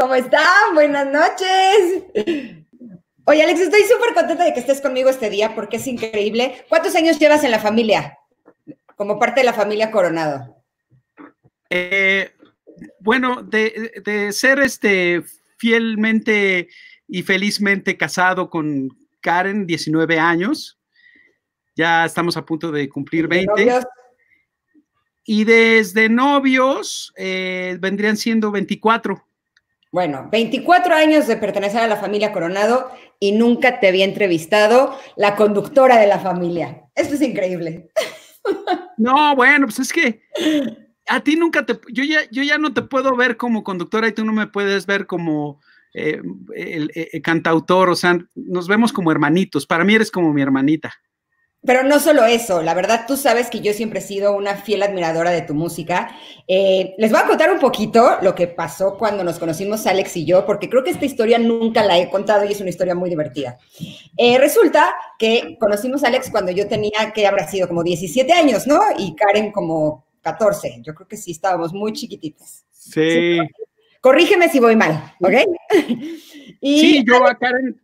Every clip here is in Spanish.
¿Cómo están? Buenas noches. Oye, Alex, estoy súper contenta de que estés conmigo este día porque es increíble. ¿Cuántos años llevas en la familia? Como parte de la familia Coronado. Eh, bueno, de, ser este fielmente y felizmente casado con Karen, 19 años. Ya estamos a punto de cumplir 20. y desde novios eh, vendrían siendo 24. Bueno, 24 años de pertenecer a la familia Coronado y nunca te había entrevistado la conductora de la familia. Esto es increíble. No, bueno, pues es que a ti nunca te, yo ya, yo ya no te puedo ver como conductora y tú no me puedes ver como eh, eh, cantautor, o sea, nos vemos como hermanitos. Para mí eres como mi hermanita. Pero no solo eso, la verdad tú sabes que yo siempre he sido una fiel admiradora de tu música. Eh, les voy a contar un poquito lo que pasó cuando nos conocimos Alex y yo, porque creo que esta historia nunca la he contado y es una historia muy divertida. Eh, resulta que conocimos a Alex cuando yo tenía, que habrá sido como 17 años, ¿no? Y Karen como 14. Yo creo que sí, estábamos muy chiquititas. Sí. corrígeme si voy mal, ¿ok? sí, yo a Karen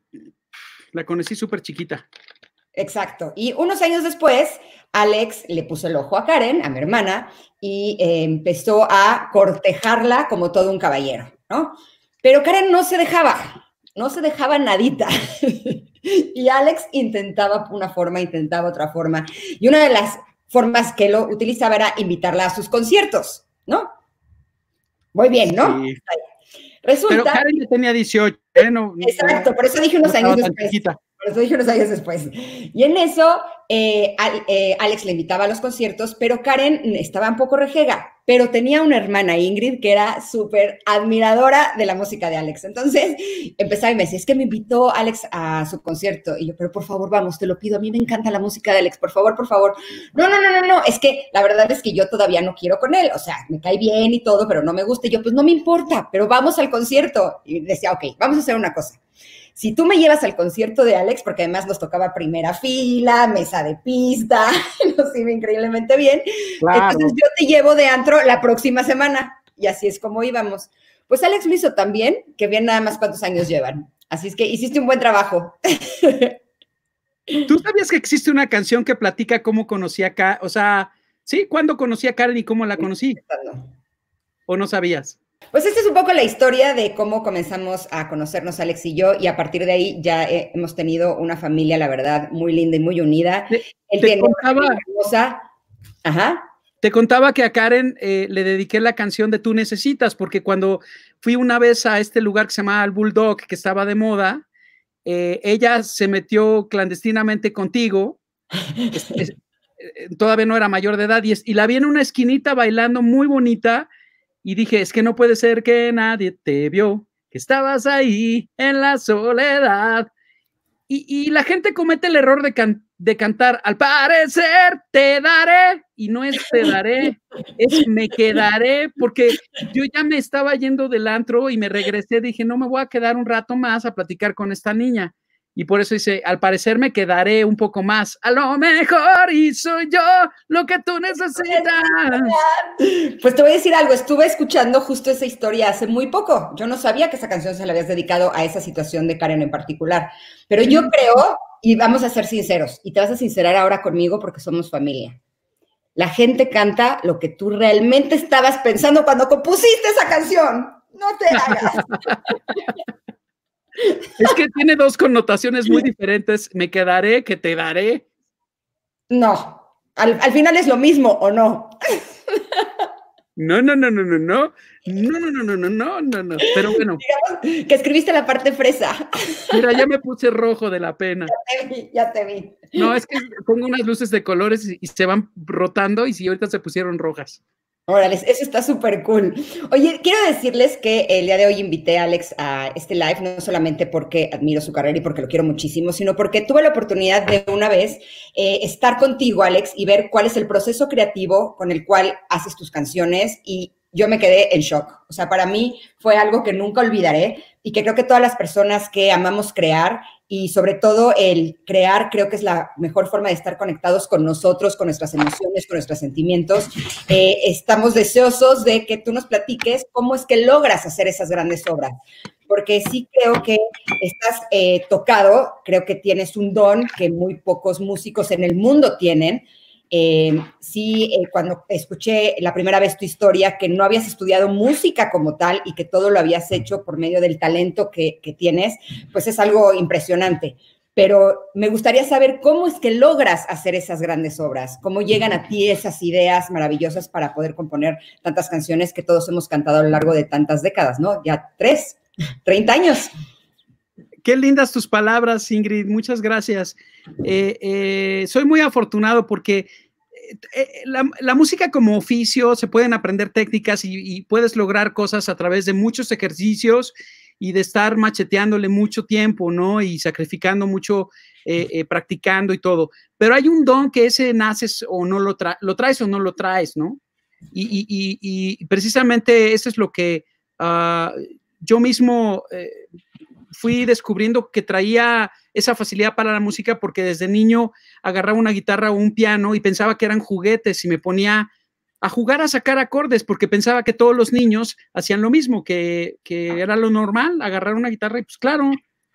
la conocí súper chiquita. Exacto. Y unos años después, Alex le puso el ojo a Karen, a mi hermana, y eh, empezó a cortejarla como todo un caballero, ¿no? Pero Karen no se dejaba, no se dejaba nadita. y Alex intentaba una forma, intentaba otra forma. Y una de las formas que lo utilizaba era invitarla a sus conciertos, ¿no? Muy bien, ¿no? Resulta. Pero Karen ya tenía 18, ¿eh? Exacto, por eso dije unos años después eso dije unos años después. Y en eso, eh, eh, Alex le invitaba a los conciertos, pero Karen estaba un poco rejega, pero tenía una hermana, Ingrid, que era súper admiradora de la música de Alex. Entonces empezaba y me decía, es que me invitó Alex a su concierto. Y yo, pero por favor, vamos, te lo pido, a mí me encanta la música de Alex, por favor, por favor. No, no, no, no, no, es que la verdad es que yo todavía no quiero con él, o sea, me cae bien y todo, pero no me gusta. Y yo, pues no me importa, pero vamos al concierto. Y decía, ok, vamos a hacer una cosa si tú me llevas al concierto de Alex, porque además nos tocaba primera fila, mesa de pista, nos iba increíblemente bien, entonces yo te llevo de antro la próxima semana. Y así es como íbamos. Pues Alex lo hizo también, que bien nada más cuántos años llevan. Así es que hiciste un buen trabajo. ¿Tú sabías que existe una canción que platica cómo conocí a Karen? O sea, sí, ¿cuándo conocí a Karen y cómo la conocí? ¿O no sabías? Pues esta es un poco la historia de cómo comenzamos a conocernos Alex y yo y a partir de ahí ya eh, hemos tenido una familia, la verdad, muy linda y muy unida. te contaba, que a Karen eh, le dediqué la canción de Tú Necesitas, porque cuando fui una vez a este lugar que se llamaba El Bulldog, que estaba de moda, eh, ella se metió clandestinamente contigo. todavía no era mayor de edad y la vi en una esquinita bailando muy bonita y dije, es que no puede ser que nadie te vio, que estabas ahí en la soledad. Y, la gente comete el error de, de cantar, al parecer te daré, y no es te daré, es me quedaré, porque yo ya me estaba yendo del antro y me regresé, dije, no me voy a quedar un rato más a platicar con esta niña. Y por eso dice, al parecer me quedaré un poco más. A lo mejor y soy yo lo que tú necesitas. Pues te voy a decir algo, estuve escuchando justo esa historia hace muy poco. Yo no sabía que esa canción se la habías dedicado a esa situación de Karen en particular. Pero yo creo, y vamos a ser sinceros, y te vas a sincerar ahora conmigo porque somos familia. La gente canta lo que tú realmente estabas pensando cuando compusiste esa canción. No te hagas. Es que tiene dos connotaciones muy diferentes. Me quedaré, que te daré. No, al, al, final es lo mismo, ¿o no? No, no, no, no, no, no, no, no, no, no, no, no, pero bueno. que escribiste la parte fresa. Mira, ya me puse rojo de la pena. Ya te vi, ya te vi. No, es que pongo unas luces de colores y se van rotando y si ahorita se pusieron rojas. Órale, eso está súper cool. Oye, quiero decirles que el día de hoy invité a Alex a este live, no solamente porque admiro su carrera y porque lo quiero muchísimo, sino porque tuve la oportunidad de una vez eh, estar contigo, Alex, y ver cuál es el proceso creativo con el cual haces tus canciones y yo me quedé en shock. O sea, para mí fue algo que nunca olvidaré y que creo que todas las personas que amamos crear y sobre todo el crear, creo que es la mejor forma de estar conectados con nosotros, con nuestras emociones, con nuestros sentimientos. Eh, estamos deseosos de que tú nos platiques cómo es que logras hacer esas grandes obras, porque sí creo que estás eh, tocado, creo que tienes un don que muy pocos músicos en el mundo tienen Em, eh, sí, cuando escuché la primera vez tu historia, que no habías estudiado música como tal y que todo lo habías hecho por medio del talento que, tienes, pues es algo impresionante. Pero me gustaría saber cómo es que logras hacer esas grandes obras, cómo llegan a ti esas ideas maravillosas para poder componer tantas canciones que todos hemos cantado a lo largo de tantas décadas, ¿no? Ya tres, treinta años. Qué lindas tus palabras, Ingrid. Muchas gracias. Eh, eh, soy muy afortunado porque eh, la, música como oficio se pueden aprender técnicas y, puedes lograr cosas a través de muchos ejercicios y de estar macheteándole mucho tiempo, ¿no? Y sacrificando mucho, practicando y todo. Pero hay un don que ese naces o no lo, lo traes o no lo traes, ¿no? Y, precisamente eso es lo que ah, yo mismo fui descubriendo que traía esa facilidad para la música porque desde niño agarraba una guitarra o un piano y pensaba que eran juguetes y me ponía a jugar a sacar acordes porque pensaba que todos los niños hacían lo mismo, que, era lo normal, agarrar una guitarra y pues claro,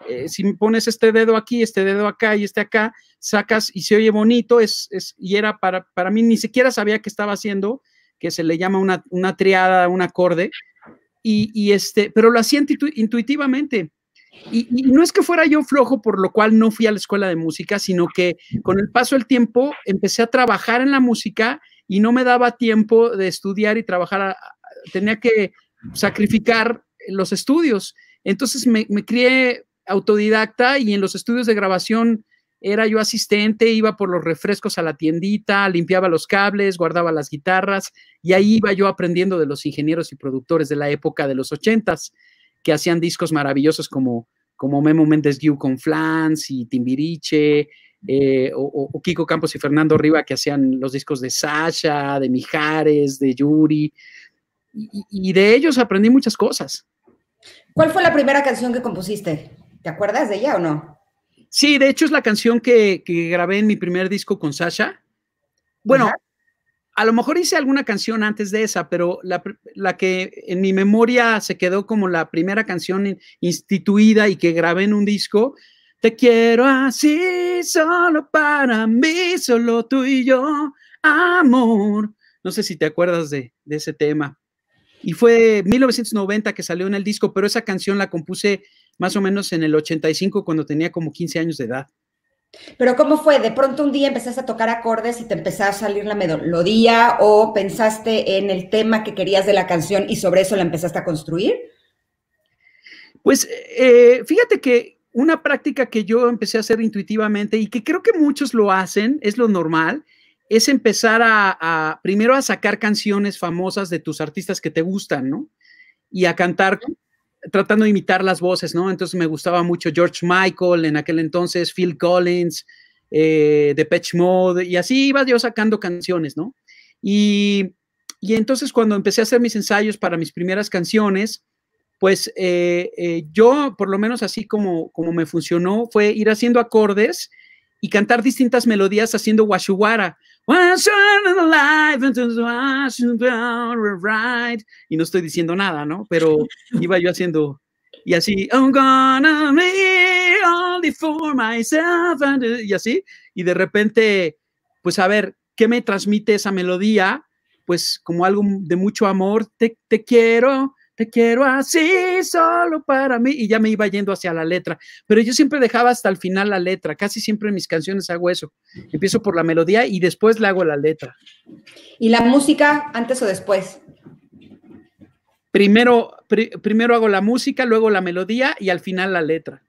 si eh, si pones este dedo aquí, este dedo acá y este acá, sacas y se oye bonito, es, y era para, para mí, ni siquiera sabía qué estaba haciendo, que se le llama una, triada, un acorde, y, este, pero lo hacía intuitivamente. Y, no es que fuera yo flojo, por lo cual no fui a la escuela de música, sino que con el paso del tiempo empecé a trabajar en la música y no me daba tiempo de estudiar y trabajar. tenía que sacrificar los estudios. Entonces me crié autodidacta y en los estudios de grabación era yo asistente, iba por los refrescos a la tiendita, limpiaba los cables, guardaba las guitarras y ahí iba yo aprendiendo de los ingenieros y productores de la época de los ochentas que hacían discos maravillosos como, como Memo Méndez Guiú con Flans y Timbiriche, eh, o, Kiko Campos y Fernando Riva que hacían los discos de Sasha, de Mijares, de Yuri, y, de ellos aprendí muchas cosas. ¿Cuál fue la primera canción que compusiste? ¿Te acuerdas de ella o no? Sí, de hecho es la canción que, grabé en mi primer disco con Sasha. Bueno, a lo mejor hice alguna canción antes de esa, pero la, que en mi memoria se quedó como la primera canción instituida y que grabé en un disco. Te quiero así, solo para mí, solo tú y yo, amor. No sé si te acuerdas de, de ese tema. Y fue 1990 que salió en el disco, pero esa canción la compuse más o menos en el 85 cuando tenía como 15 años de edad. Pero ¿cómo fue? De pronto un día empezaste a tocar acordes y te empezó a salir la melodía o pensaste en el tema que querías de la canción y sobre eso la empezaste a construir. Pues eh, fíjate que una práctica que yo empecé a hacer intuitivamente y que creo que muchos lo hacen, es lo normal, es empezar a primero a sacar canciones famosas de tus artistas que te gustan, ¿no? Y a cantar tratando de imitar las voces, ¿no? Entonces me gustaba mucho George Michael en aquel entonces, Phil Collins, eh, Depeche Mode, y así iba yo sacando canciones, ¿no? Y, entonces cuando empecé a hacer mis ensayos para mis primeras canciones, pues eh, eh, yo, por lo menos así como, como me funcionó, fue ir haciendo acordes y cantar distintas melodías haciendo washuwara. Y no estoy diciendo nada, ¿no? Pero iba yo haciendo. Y así, y así. Y de repente, pues a ver, ¿qué me transmite esa melodía? Pues como algo de mucho amor. Te, te quiero, te quiero así, solo para mí, y ya me iba yendo hacia la letra. Pero yo siempre dejaba hasta el final la letra, casi siempre en mis canciones hago eso. Empiezo por la melodía y después le hago la letra. ¿Y la música antes o después? Primero, primero hago la música, luego la melodía y al final la letra.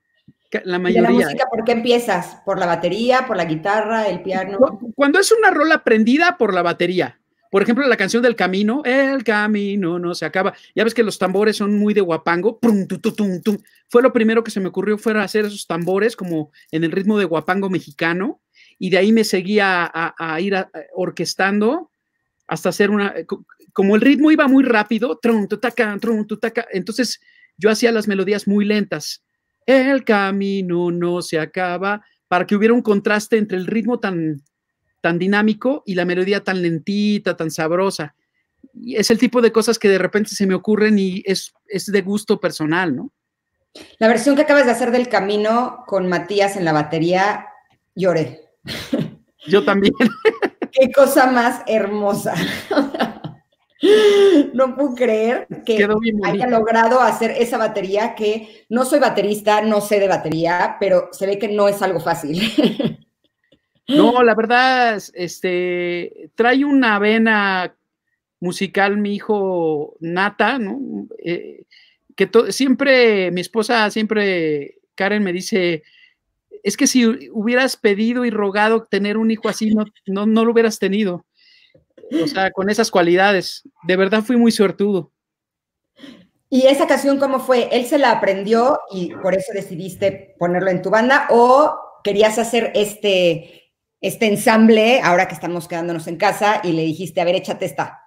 La mayoría. ¿Y la música por qué empiezas? ¿Por la batería, por la guitarra, el piano? Cuando es una rola prendida, por la batería por ejemplo, la canción del camino, el camino no se acaba. Ya ves que los tambores son muy de guapango. Fue lo primero que se me ocurrió, fue hacer esos tambores como en el ritmo de guapango mexicano. Y de ahí me seguía a, ir orquestando hasta hacer una... Eh, como el ritmo iba muy rápido, entonces yo hacía las melodías muy lentas. El camino no se acaba, para que hubiera un contraste entre el ritmo tan tan dinámico y la melodía tan lentita, tan sabrosa. es el tipo de cosas que de repente se me ocurren y es, de gusto personal, ¿no? La versión que acabas de hacer del camino con Matías en la batería, lloré. Yo también. Qué cosa más hermosa. No puedo creer que haya logrado hacer esa batería que no soy baterista, no sé de batería, pero se ve que no es algo fácil. No, la verdad, este, trae una vena musical mi hijo Nata, ¿no? Eh, que siempre, mi esposa siempre, Karen me dice, es que si hubieras pedido y rogado tener un hijo así, no, no, no lo hubieras tenido. O sea, con esas cualidades. De verdad fui muy suertudo. ¿Y esa canción cómo fue? ¿Él se la aprendió y por eso decidiste ponerlo en tu banda? ¿O querías hacer este este ensamble ahora que estamos quedándonos en casa y le dijiste, a ver, échate esta?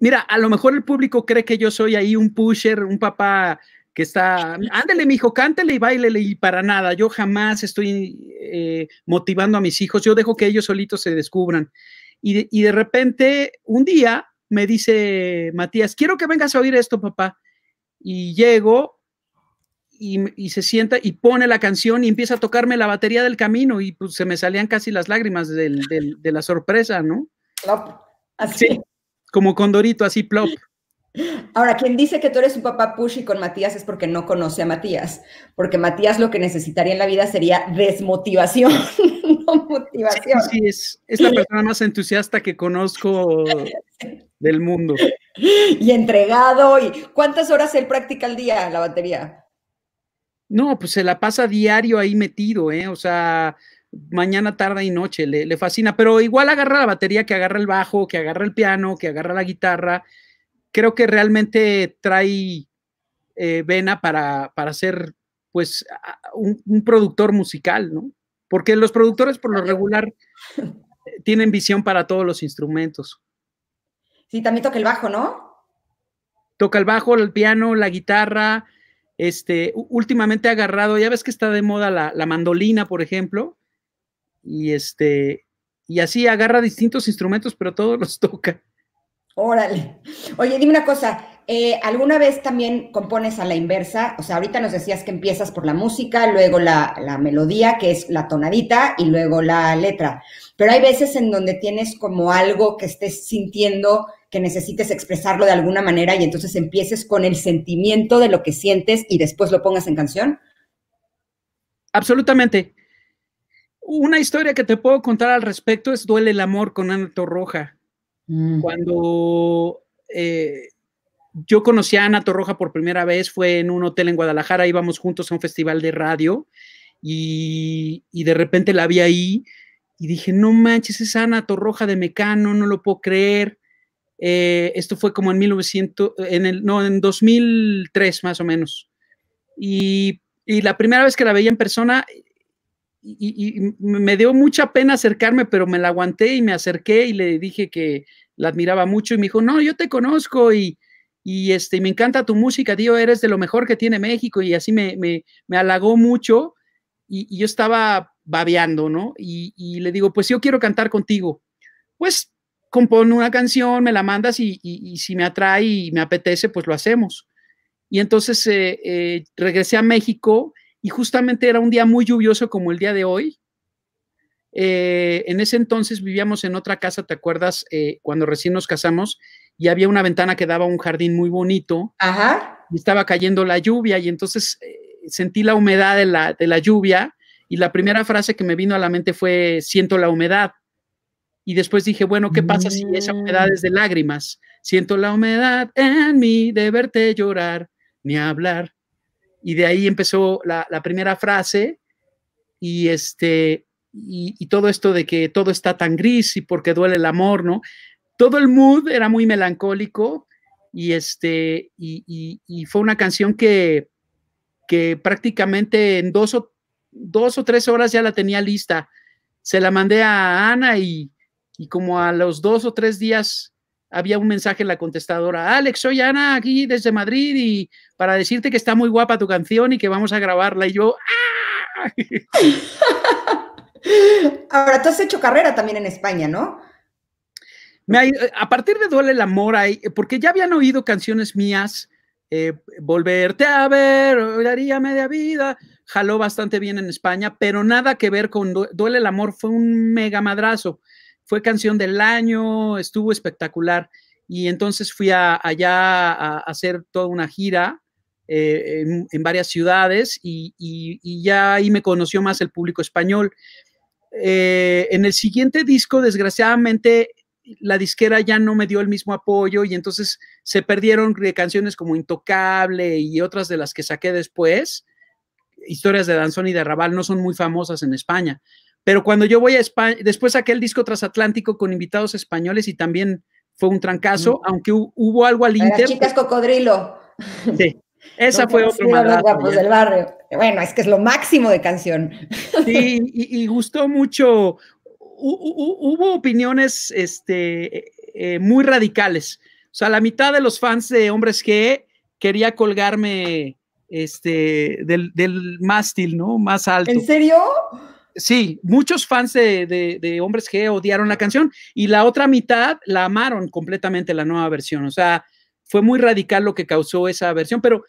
Mira, a lo mejor el público cree que yo soy ahí un pusher, un papá que está, mi hijo, cántele y bailele, y para nada. Yo jamás estoy eh, motivando a mis hijos, yo dejo que ellos solitos se descubran. Y y de, repente, un día me dice Matías, quiero que vengas a oír esto, papá. Y llego y, se sienta y pone la canción y empieza a tocarme la batería del camino y pues se me salían casi las lágrimas de la sorpresa, ¿no? Plop, así. Sí, como Condorito, así plop. Ahora, quien dice que tú eres un papá pushy con Matías es porque no conoce a Matías, porque Matías lo que necesitaría en la vida sería desmotivación, no motivación. Sí, es, es la persona más entusiasta que conozco del mundo. Y entregado, y ¿cuántas horas él practica al día la batería? No, pues se la pasa diario ahí metido, ¿eh? O sea, mañana, tarde y noche, le, fascina, pero igual agarra la batería, que agarra el bajo, que agarra el piano, que agarra la guitarra. Creo que realmente trae eh, vena para, para ser pues un, un, productor musical, ¿no? Porque los productores por lo regular tienen visión para todos los instrumentos. Sí, también toca el bajo, ¿no? Toca el bajo, el piano, la guitarra, este, últimamente ha agarrado, ya ves que está de moda la, mandolina, por ejemplo, y este, y así agarra distintos instrumentos, pero todos los toca. Órale. Oye, dime una cosa, eh, ¿Alguna vez también compones a la inversa? O sea, ahorita nos decías que empiezas por la música, luego la, melodía, que es la tonadita, y luego la letra. Pero hay veces en donde tienes como algo que estés sintiendo, que necesites expresarlo de alguna manera, y entonces empieces con el sentimiento de lo que sientes y después lo pongas en canción. Absolutamente. Una historia que te puedo contar al respecto es Duele el amor con Ana Roja. Mm. Cuando eh, yo conocí a Ana Torroja por primera vez, fue en un hotel en Guadalajara, íbamos juntos a un festival de radio y, de repente la vi ahí y dije, no manches, es Ana Torroja de Mecano, no lo puedo creer. Eh, esto fue como en 1900, en el, no, en 2003 más o menos. Y, la primera vez que la veía en persona, y, me dio mucha pena acercarme, pero me la aguanté y me acerqué y le dije que la admiraba mucho y me dijo, no, yo te conozco y, y este, me encanta tu música, tío, eres de lo mejor que tiene México y así me, me, halagó mucho y, yo estaba babeando, ¿no? Y, le digo, pues yo quiero cantar contigo. Pues compone una canción, me la mandas y, si me atrae y me apetece, pues lo hacemos. Y entonces eh, eh, regresé a México y justamente era un día muy lluvioso como el día de hoy. Eh, en ese entonces vivíamos en otra casa, ¿te acuerdas? cuando recién nos casamos y había una ventana que daba a un jardín muy bonito. Ajá. Y estaba cayendo la lluvia y entonces eh, sentí la humedad de la, de la lluvia y la primera frase que me vino a la mente fue, siento la humedad. Y después dije, bueno, ¿qué pasa si esa humedad es de mm. lágrimas? Siento la humedad en mí de verte llorar, ni hablar. Y de ahí empezó la, primera frase y, este, y, todo esto de que todo está tan gris y porque duele el amor, ¿no? todo el mood era muy melancólico y, este, y, y, fue una canción que, prácticamente en dos o, dos o tres horas ya la tenía lista. Se la mandé a Ana y, y como a los dos o tres días había un mensaje en la contestadora, Alex, soy Ana aquí desde Madrid y para decirte que está muy guapa tu canción y que vamos a grabarla. Y yo, ¡ah! Ahora, tú has hecho carrera también en España, ¿no? Eh, a partir de Duele el Amor, porque ya habían oído canciones mías, eh, Volverte a ver, daría media vida, jaló bastante bien en España, pero nada que ver con Duele el Amor, fue un mega madrazo. Fue canción del año, estuvo espectacular. Y entonces fui allá a, hacer toda una gira eh, en, varias ciudades y, ya ahí me conoció más el público español. en el siguiente disco, desgraciadamente, la disquera ya no me dio el mismo apoyo y entonces se perdieron canciones como Intocable y otras de las que saqué después. Historias de Danzón y de Arrabal no son muy famosas en España. Pero cuando yo voy a España, después saqué el disco Trasatlántico con invitados españoles y también fue un trancazo, aunque hubo algo al Inter. Las chicas cocodrilo. Sí, esa fue otro del barrio. Bueno, es que es lo máximo de canción. Sí, y, gustó mucho hubo opiniones este, eh, eh, muy radicales. O sea, la mitad de los fans de Hombres G quería colgarme este, del, mástil, ¿no? Más alto. ¿En serio? Sí, muchos fans de, Hombres G odiaron la canción y la otra mitad la amaron completamente la nueva versión. O sea, fue muy radical lo que causó esa versión, pero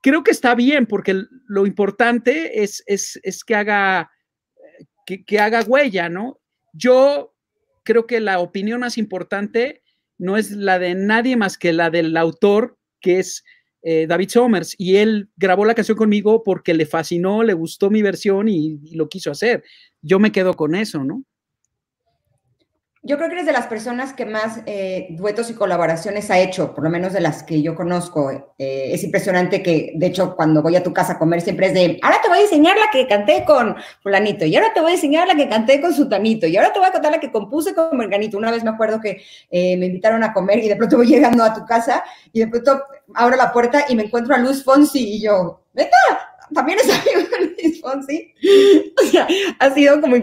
creo que está bien porque lo importante es, es, es que haga eh, que, que, haga huella, ¿no? Yo creo que la opinión más importante no es la de nadie más que la del autor, que es eh, David Somers, y él grabó la canción conmigo porque le fascinó, le gustó mi versión y lo quiso hacer. Yo me quedo con eso, ¿no? yo creo que eres de las personas que más eh, duetos y colaboraciones ha hecho, por lo menos de las que yo conozco. Eh, es impresionante que, de hecho, cuando voy a tu casa a comer siempre es de, ahora te voy a enseñar la que canté con fulanito, y ahora te voy a enseñar la que canté con sutanito, y ahora te voy a contar la que compuse con merganito. Una vez me acuerdo que eh, me invitaron a comer y de pronto voy llegando a tu casa y de pronto abro la puerta y me encuentro a Luz Fonsi y yo, ¿neta? también es amigo de Luis Fonsi. O sea, ha sido como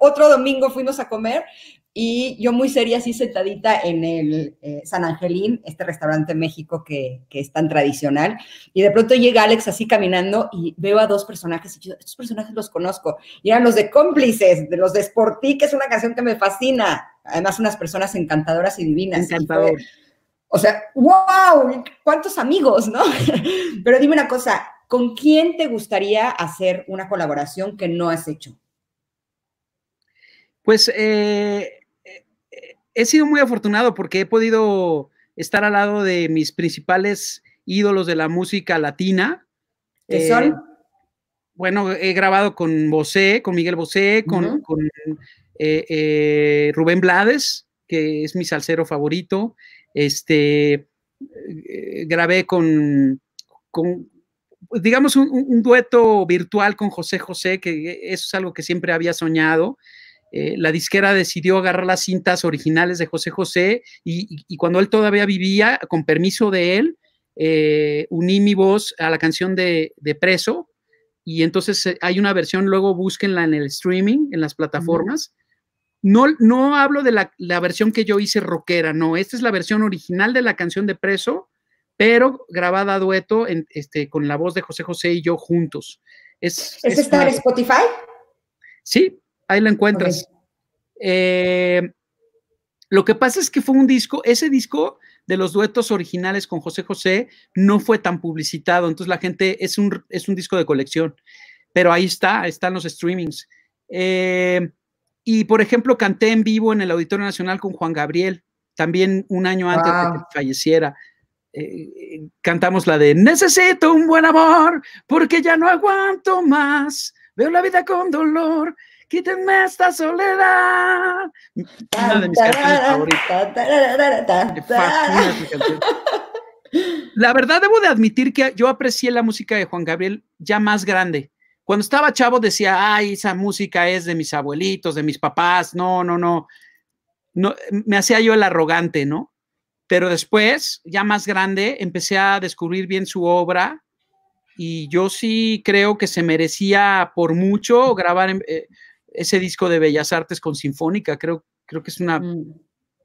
otro domingo fuimos a comer y yo muy seria, así sentadita en el eh, San Angelín, este restaurante en México que, es tan tradicional. Y de pronto llega Alex así caminando y veo a dos personajes. Y yo, estos personajes los conozco. Y eran los de cómplices, de los de Sporty, que es una canción que me fascina. Además, unas personas encantadoras y divinas. Encantador. o sea, wow, cuántos amigos, ¿no? Pero dime una cosa, ¿con quién te gustaría hacer una colaboración que no has hecho? Pues eh, he sido muy afortunado porque he podido estar al lado de mis principales ídolos de la música latina. ¿Qué eh, son? Bueno, he grabado con Bosé, con Miguel Bosé, con, eh, eh, Rubén Blades, que es mi salsero favorito. Este, grabé con, digamos, un, un, dueto virtual con José José, que eso es algo que siempre había soñado. Eh, la disquera decidió agarrar las cintas originales de José José y, cuando él todavía vivía, con permiso de él, eh, uní mi voz a la canción de, de Preso y entonces eh, hay una versión, luego búsquenla en el streaming, en las plataformas. No, no hablo de la, versión que yo hice rockera, no, esta es la versión original de la canción de Preso, pero grabada a dueto este, con la voz de José José y yo juntos. ¿Es, ¿Es, en Spotify? Sí, ahí lo encuentras. Eh, lo que pasa es que fue un disco, ese disco de los duetos originales con José José no fue tan publicitado, entonces la gente es un, es un disco de colección, pero ahí está, están los streamings. Eh, y por ejemplo, canté en vivo en el Auditorio Nacional con Juan Gabriel, también un año antes de que falleciera. Eh, cantamos la de Necesito un buen amor porque ya no aguanto más. Veo la vida con dolor quítenme esta soledad. Una de mis canciones favoritas. La verdad, debo de admitir que yo aprecié la música de Juan Gabriel ya más grande. Cuando estaba chavo decía, ay, esa música es de mis abuelitos, de mis papás, no, no, no. no me hacía yo el arrogante, ¿no? Pero después, ya más grande, empecé a descubrir bien su obra y yo sí creo que se merecía por mucho grabar, eh, ese disco de Bellas Artes con Sinfónica, creo, creo que es una mm.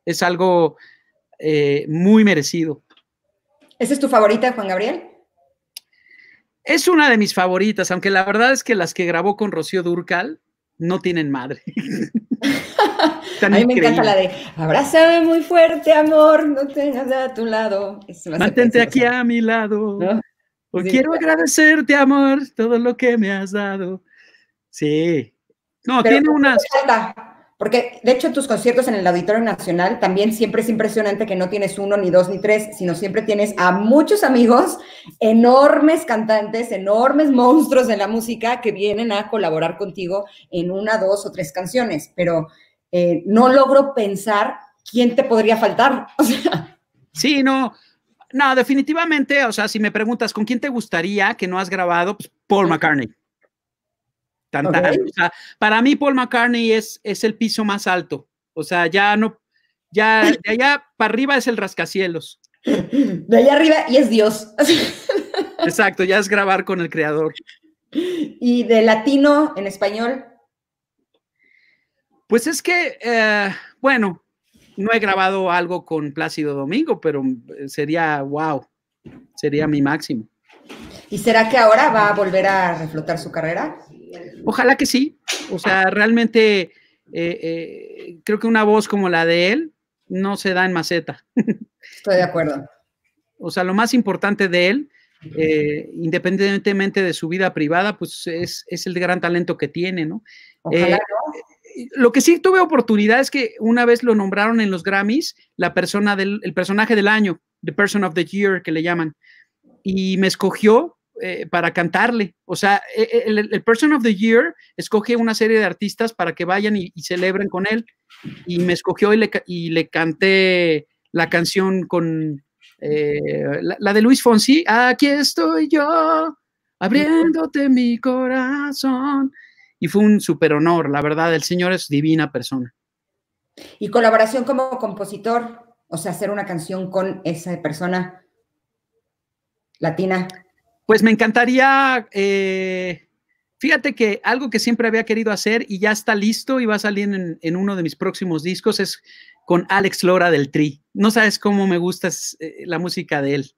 es algo eh, muy merecido. ¿Esa es tu favorita, Juan Gabriel? Es una de mis favoritas, aunque la verdad es que las que grabó con Rocío Durcal no tienen madre. a mí me encanta la de abrázame muy fuerte, amor, no tengas a tu lado. Mantente aquí a mi lado. Pues quiero agradecerte, amor, todo lo que me has dado. Sí, no, tiene unas... Porque de hecho tus conciertos en el Auditorio Nacional también siempre es impresionante que no tienes uno, ni dos, ni tres, sino siempre tienes a muchos amigos, enormes cantantes, enormes monstruos de la música que vienen a colaborar contigo en una, dos o tres canciones. Pero eh, no logro pensar quién te podría faltar. Sí, no. No, definitivamente, o sea, si me preguntas con quién te gustaría que no has grabado, pues, Paul McCartney para mí Paul McCartney es, es el piso más alto. O sea, ya no, ya de allá para arriba es el rascacielos. De allá arriba y es Dios. Exacto, ya es grabar con el creador. ¿Y de latino en español? Pues es que, eh, bueno, no he grabado algo con Plácido Domingo, pero sería, wow, sería mi máximo. ¿Y será que ahora va a volver a reflotar su carrera? Ojalá que sí. O sea, realmente eh, eh, creo que una voz como la de él no se da en maceta. Estoy de acuerdo. O sea, lo más importante de él, eh, independientemente de su vida privada, pues es, el gran talento que tiene, ¿no? Ojalá no. Lo que sí tuve oportunidad es que una vez lo nombraron en los Grammys la persona del el personaje del año, the person of the year que le llaman, y me escogió eh, para cantarle. O sea, e, e, el, Person of the Year escoge una serie de artistas para que vayan y, celebren con él. Y me escogió y le, canté la canción con eh, la, de Luis Fonsi. Aquí estoy yo, abriéndote mi corazón. Y fue un super honor, la verdad. El señor es divina persona. Y colaboración como compositor, o sea, hacer una canción con esa persona latina. Pues me encantaría, eh, fíjate que algo que siempre había querido hacer y ya está listo y va a salir en, uno de mis próximos discos es con Alex Lora del Tri. No sabes cómo me gusta eh, la música de él.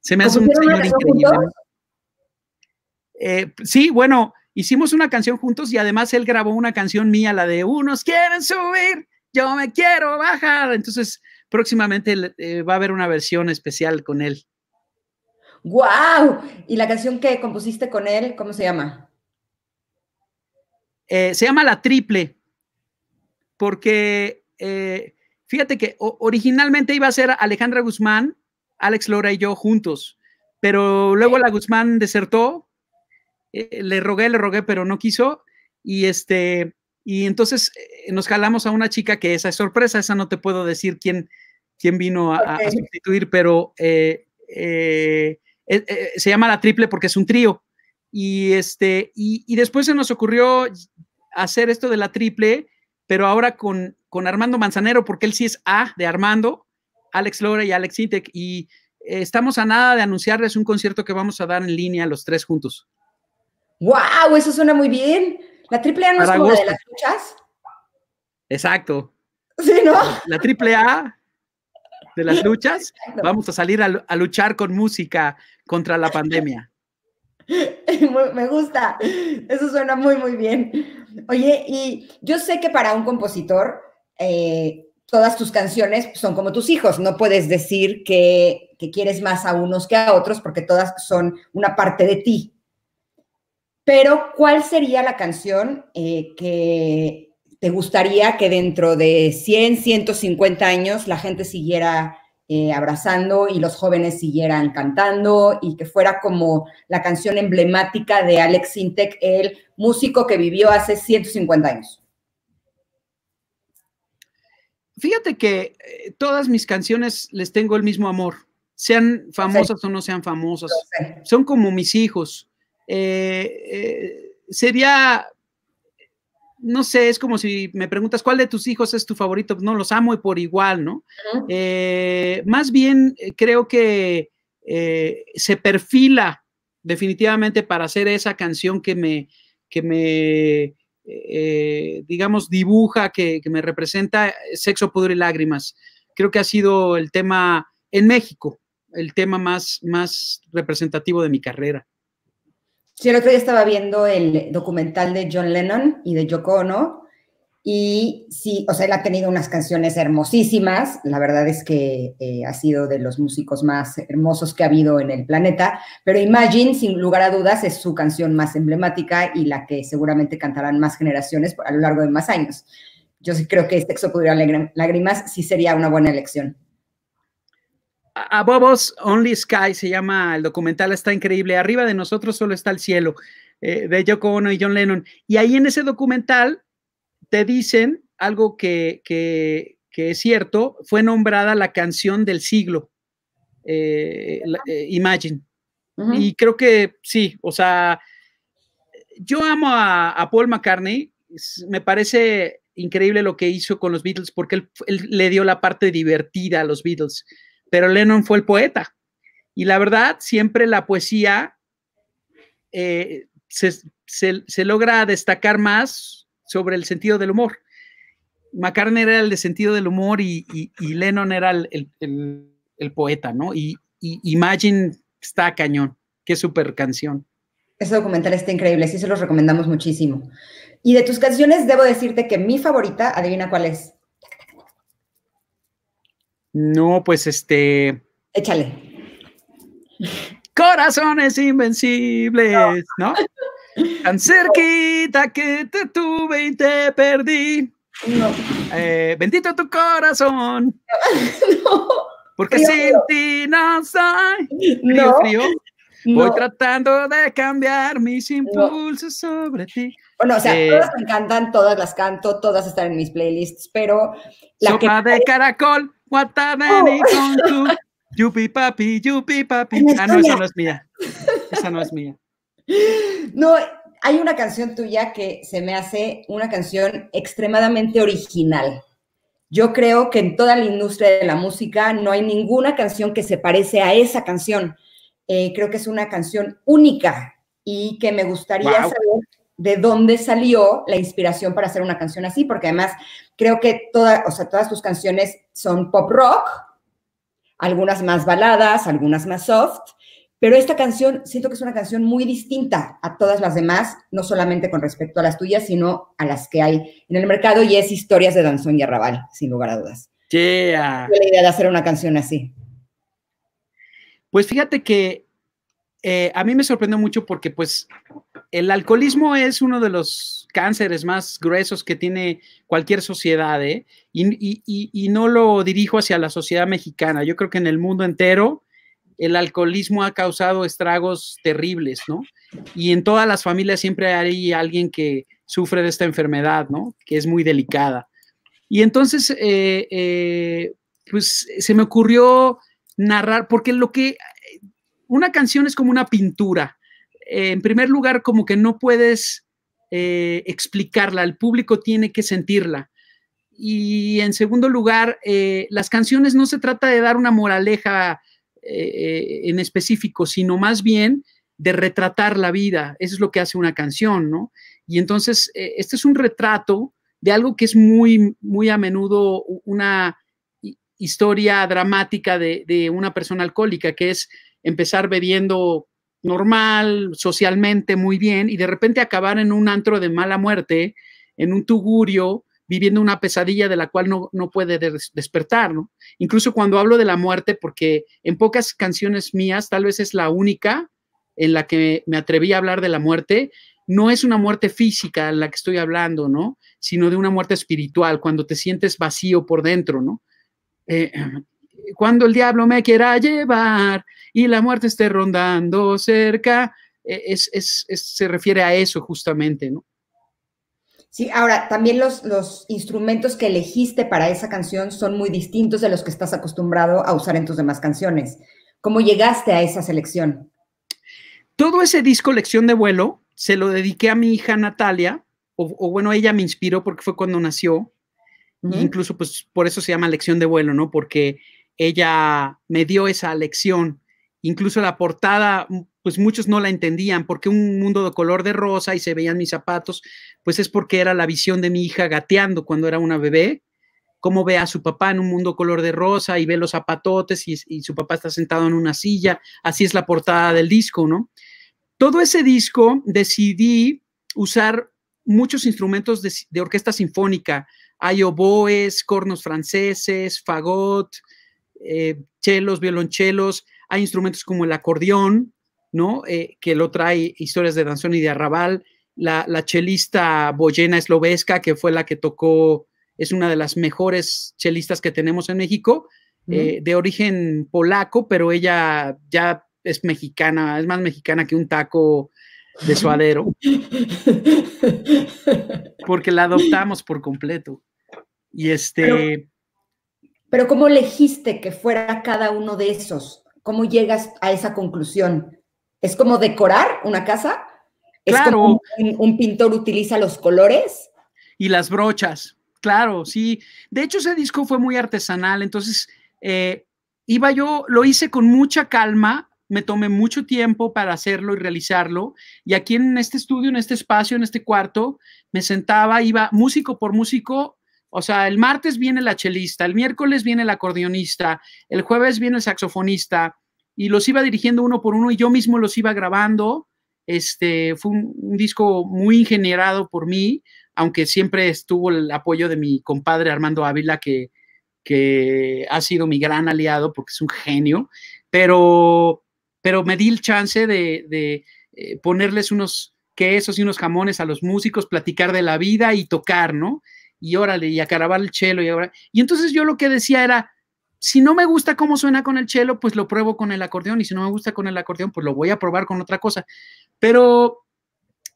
Se me hace un señor increíble. Eh, sí, bueno, hicimos una canción juntos y además él grabó una canción mía, la de Unos quieren subir, yo me quiero bajar. Entonces, próximamente va a haber una versión especial con él. ¡Wow! ¿Y la canción que compusiste con él, cómo se llama? Eh, se llama La Triple, porque eh, fíjate que originalmente iba a ser Alejandra Guzmán, Alex Lora y yo juntos, pero luego la Guzmán desertó, eh, le rogué, le rogué, pero no quiso, y este, y entonces nos jalamos a una chica que esa es sorpresa, esa no te puedo decir quién, quién vino a, sustituir, pero eh, eh, se llama la triple porque es un trío. Y, este, y, después se nos ocurrió hacer esto de la triple, pero ahora con, con Armando Manzanero, porque él sí es A de Armando, Alex Lora y Alex Intec. Y estamos a nada de anunciarles un concierto que vamos a dar en línea los tres juntos. ¡Wow! Eso suena muy bien. La triple A no es como la de las luchas. Exacto. Sí, ¿no? La triple A de las luchas. Vamos a salir a luchar con música contra la pandemia. Me gusta, eso suena muy, muy bien. Oye, y yo sé que para un compositor, eh, todas tus canciones son como tus hijos, no puedes decir que, quieres más a unos que a otros porque todas son una parte de ti. Pero, ¿cuál sería la canción eh, que te gustaría que dentro de 100, 150 años la gente siguiera eh, abrazando y los jóvenes siguieran cantando y que fuera como la canción emblemática de Alex Sintek, el músico que vivió hace 150 años. Fíjate que eh, todas mis canciones les tengo el mismo amor, sean famosas o no sean famosas. Son como mis hijos. Eh, sería no sé, es como si me preguntas cuál de tus hijos es tu favorito, no, los amo y por igual, ¿no? Eh, más bien eh, creo que eh, se perfila definitivamente para hacer esa canción que me, que me digamos, dibuja, que, que, me representa Sexo, Pudor y Lágrimas. Creo que ha sido el tema en México, el tema más, más representativo de mi carrera. Sí, el otro día estaba viendo el documental de John Lennon y de Yoko Ono, y sí, o sea, él ha tenido unas canciones hermosísimas. La verdad es que eh, ha sido de los músicos más hermosos que ha habido en el planeta. Pero Imagine, sin lugar a dudas, es su canción más emblemática y la que seguramente cantarán más generaciones a lo largo de más años. Yo sí creo que este texto Pudrió Lágrimas sí sería una buena elección. Above Us, Only Sky se llama el documental, está increíble. Arriba de nosotros solo está el cielo, eh, de Joko Ono y John Lennon. Y ahí en ese documental te dicen algo que, que, es cierto, fue nombrada la canción del siglo, eh, eh, Imagine. Y creo que sí, o sea, yo amo a, Paul McCartney, me parece increíble lo que hizo con los Beatles porque él le dio la parte divertida a los Beatles pero Lennon fue el poeta. Y la verdad, siempre la poesía eh, se, logra destacar más sobre el sentido del humor. McCartney era el de sentido del humor y, Lennon era el, el, poeta, ¿no? Y, Imagine está cañón, qué súper canción. Ese documental está increíble, sí se los recomendamos muchísimo. Y de tus canciones, debo decirte que mi favorita, adivina cuál es. No, pues este. Échale. Corazones invencibles, ¿no? Tan cerquita que te tuve y te perdí. No. Eh, bendito tu corazón. No. Porque sin ti no soy no. Voy tratando de cambiar mis impulsos sobre ti. Bueno, o sea, eh, todas me encantan, todas las canto, todas están en mis playlists, pero la sopa de caracol Oh. con Yupi papi, yupi papi. Ah, no, es mía. Esa no es mía. No, hay una canción tuya que se me hace una canción extremadamente original. Yo creo que en toda la industria de la música no hay ninguna canción que se parece a esa canción. Eh, creo que es una canción única y que me gustaría saber de dónde salió la inspiración para hacer una canción así, porque además Creo que toda, o sea, todas tus canciones son pop rock, algunas más baladas, algunas más soft, pero esta canción siento que es una canción muy distinta a todas las demás, no solamente con respecto a las tuyas, sino a las que hay en el mercado y es historias de Danzón y Arrabal, sin lugar a dudas. Yeah. la idea de hacer una canción así? Pues fíjate que eh, a mí me sorprendió mucho porque pues el alcoholismo es uno de los cánceres más gruesos que tiene cualquier sociedad, ¿eh? y, no lo dirijo hacia la sociedad mexicana. Yo creo que en el mundo entero el alcoholismo ha causado estragos terribles, ¿no? Y en todas las familias siempre hay alguien que sufre de esta enfermedad, ¿no? Que es muy delicada. Y entonces, eh, eh, pues se me ocurrió narrar, porque lo que, una canción es como una pintura. en primer lugar, como que no puedes eh, explicarla, el público tiene que sentirla. Y en segundo lugar, eh, las canciones no se trata de dar una moraleja eh, en específico, sino más bien de retratar la vida. Eso es lo que hace una canción, ¿no? Y entonces, este es un retrato de algo que es muy, muy a menudo una historia dramática de una persona alcohólica, que es empezar bebiendo normal, socialmente muy bien, y de repente acabar en un antro de mala muerte, en un tugurio, viviendo una pesadilla de la cual no, no puede despertar, ¿no? Incluso cuando hablo de la muerte, porque en pocas canciones mías, tal vez es la única en la que me atreví a hablar de la muerte, no es una muerte física la que estoy hablando, ¿no? Sino de una muerte espiritual, cuando te sientes vacío por dentro, ¿no? Eh, cuando el diablo me quiera llevar y la muerte esté rondando cerca, e, es, es, se refiere a eso justamente, ¿no? Sí, ahora también los, los instrumentos que elegiste para esa canción son muy distintos de los que estás acostumbrado a usar en tus demás canciones. ¿Cómo llegaste a esa selección? Todo ese disco Lección de Vuelo se lo dediqué a mi hija Natalia, o, bueno, ella me inspiró porque fue cuando nació. Incluso, pues, por eso se llama Lección de Vuelo, ¿no? Porque ella me dio esa lección. Incluso la portada, pues muchos no la entendían, porque un mundo de color de rosa y se veían mis zapatos, pues es porque era la visión de mi hija gateando cuando era una bebé, cómo ve a su papá en un mundo color de rosa y ve los zapatotes y, su papá está sentado en una silla. Así es la portada del disco, ¿no? Todo ese disco decidí usar muchos instrumentos de, de orquesta sinfónica, hay oboes, cornos franceses, fagot, eh, chelos, violonchelos, hay instrumentos como el acordeón, ¿no? Eh, que lo trae historias de Danzón y de Arrabal, la, chelista Boyena Eslovesca, que fue la que tocó, es una de las mejores chelistas que tenemos en México, eh, de origen polaco, pero ella ya es mexicana, es más mexicana que un taco de suadero, porque la adoptamos por completo. Y este... Pero ¿cómo elegiste que fuera cada uno de esos? ¿Cómo llegas a esa conclusión? ¿Es como decorar una casa? ¿Es como un, pintor utiliza los colores? Y las brochas, claro, sí. De hecho, ese disco fue muy artesanal, entonces eh, iba yo, lo hice con mucha calma, me tomé mucho tiempo para hacerlo y realizarlo. Y aquí en este estudio, en este espacio, en este cuarto, me sentaba, iba músico por músico, o sea, el martes viene la chelista, el miércoles viene el acordeonista, el jueves viene el saxofonista, y los iba dirigiendo uno por uno y yo mismo los iba grabando. Este fue un, disco muy ingenierado por mí, aunque siempre estuvo el apoyo de mi compadre Armando Ávila, que, ha sido mi gran aliado porque es un genio, pero, pero me di el chance de, eh, ponerles unos quesos y unos jamones a los músicos, platicar de la vida y tocar, ¿no? y órale, y a carabar el chelo, y ahora. Y entonces yo lo que decía era, si no me gusta cómo suena con el chelo, pues lo pruebo con el acordeón, y si no me gusta con el acordeón, pues lo voy a probar con otra cosa. Pero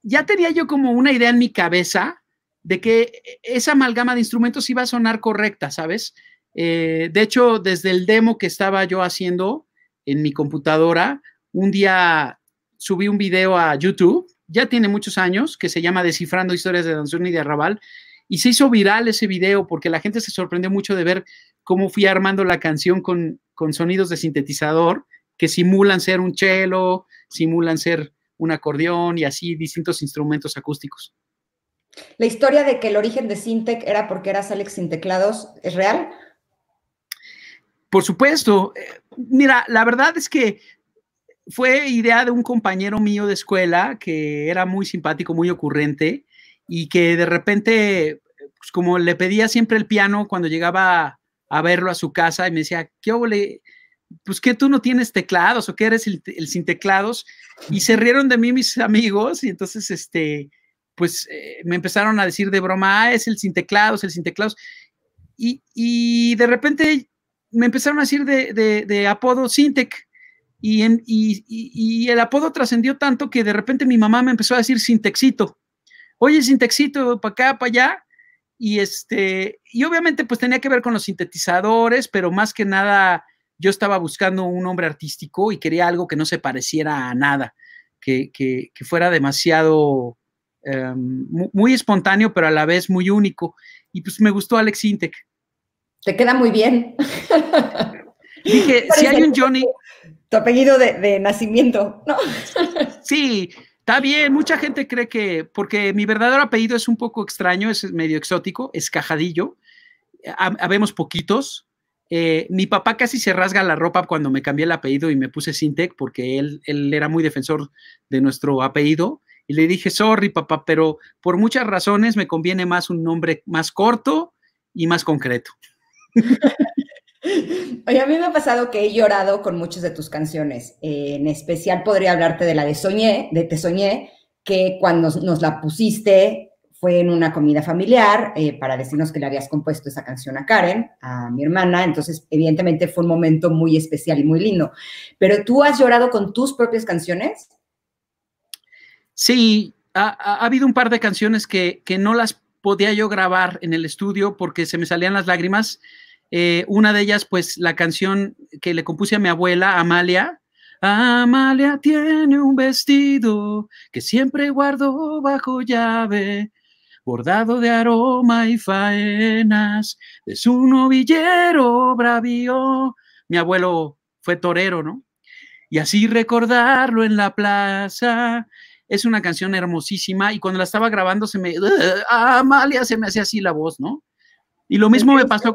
ya tenía yo como una idea en mi cabeza de que esa amalgama de instrumentos iba a sonar correcta, ¿sabes? Eh, de hecho, desde el demo que estaba yo haciendo en mi computadora, un día subí un video a YouTube, ya tiene muchos años, que se llama Descifrando Historias de Danzón y de Arrabal, y se hizo viral ese video porque la gente se sorprendió mucho de ver cómo fui armando la canción con, sonidos de sintetizador que simulan ser un cello, simulan ser un acordeón y así distintos instrumentos acústicos. ¿La historia de que el origen de Sintec era porque eras Alex sin teclados es real? Por supuesto. Eh, mira, la verdad es que fue idea de un compañero mío de escuela que era muy simpático, muy ocurrente, y que de repente, pues como le pedía siempre el piano cuando llegaba a verlo a su casa y me decía, ¿qué Pues que tú no tienes teclados o que eres el, sin teclados. Y se rieron de mí mis amigos y entonces, este, pues eh, me empezaron a decir de broma, ah, es el sin teclados, el sin teclados. Y, de repente me empezaron a decir de, apodo Sintec. Y, y, el apodo trascendió tanto que de repente mi mamá me empezó a decir Sintexito oye, sintexito, para acá, para allá. Y este, y obviamente, pues tenía que ver con los sintetizadores, pero más que nada, yo estaba buscando un hombre artístico y quería algo que no se pareciera a nada, que, fuera demasiado eh, muy espontáneo, pero a la vez muy único. Y pues me gustó Alex Sintec. Te queda muy bien. Dije, si hay un Johnny. Tu apellido de, de nacimiento, ¿no? sí, Está bien, mucha gente cree que, porque mi verdadero apellido es un poco extraño, es medio exótico, es Cajadillo, habemos poquitos. Eh, mi papá casi se rasga la ropa cuando me cambié el apellido y me puse Sintec porque él, él era muy defensor de nuestro apellido. Y le dije, sorry papá, pero por muchas razones me conviene más un nombre más corto y más concreto. Oye, a mí me ha pasado que he llorado con muchas de tus canciones. en especial podría hablarte de la de Soñé, de Te Soñé, que cuando nos la pusiste fue en una comida familiar eh, para decirnos que le habías compuesto esa canción a Karen, a mi hermana. Entonces, evidentemente fue un momento muy especial y muy lindo. Pero tú has llorado con tus propias canciones. Sí, ha, habido un par de canciones que, que no las podía yo grabar en el estudio porque se me salían las lágrimas eh, una de ellas, pues, la canción que le compuse a mi abuela, Amalia. Amalia tiene un vestido que siempre guardo bajo llave, bordado de aroma y faenas, de su novillero bravío. Mi abuelo fue torero, ¿no? Y así recordarlo en la plaza, es una canción hermosísima y cuando la estaba grabando se me, Amalia, se me hacía así la voz, ¿no? Y lo mismo me pasó